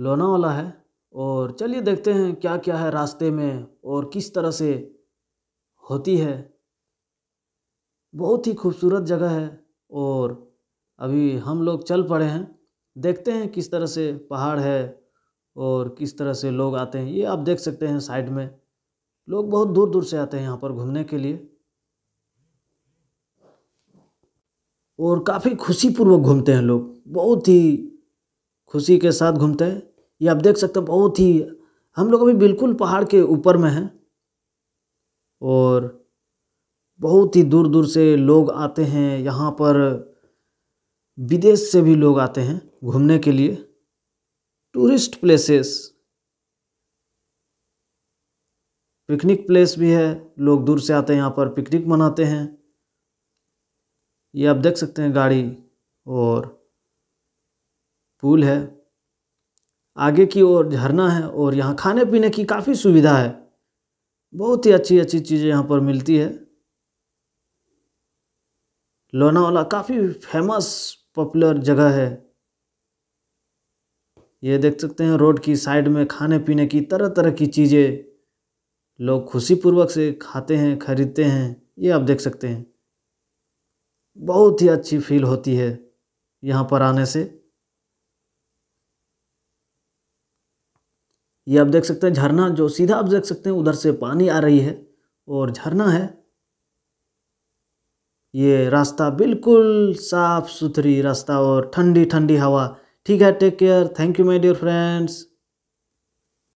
लोनावाला है और चलिए देखते हैं क्या क्या है रास्ते में और किस तरह से होती है बहुत ही खूबसूरत जगह है और अभी हम लोग चल पड़े हैं देखते हैं किस तरह से पहाड़ है और किस तरह से लोग आते हैं ये आप देख सकते हैं साइड में लोग बहुत दूर दूर से आते हैं यहाँ पर घूमने के लिए और काफ़ी खुशीपूर्वक घूमते हैं लोग बहुत ही खुशी के साथ घूमते हैं ये आप देख सकते हैं बहुत ही हम लोग अभी बिल्कुल पहाड़ के ऊपर में हैं और बहुत ही दूर दूर से लोग आते हैं यहाँ पर विदेश से भी लोग आते हैं घूमने के लिए टूरिस्ट प्लेसेस पिकनिक प्लेस भी है लोग दूर से आते हैं यहाँ पर पिकनिक मनाते हैं ये आप देख सकते हैं गाड़ी और पूल है आगे की ओर झरना है और यहाँ खाने पीने की काफ़ी सुविधा है बहुत ही अच्छी अच्छी चीज़ें यहाँ पर मिलती है लोनावाला काफ़ी फेमस पॉपुलर जगह है ये देख सकते हैं रोड की साइड में खाने पीने की तरह तरह की चीज़ें लोग खुशी पूर्वक से खाते हैं खरीदते हैं ये आप देख सकते हैं बहुत ही अच्छी फील होती है यहाँ पर आने से ये आप देख सकते हैं झरना जो सीधा आप देख सकते हैं उधर से पानी आ रही है और झरना है ये रास्ता बिल्कुल साफ सुथरी रास्ता और ठंडी ठंडी हवा ठीक है take care thank you my dear friends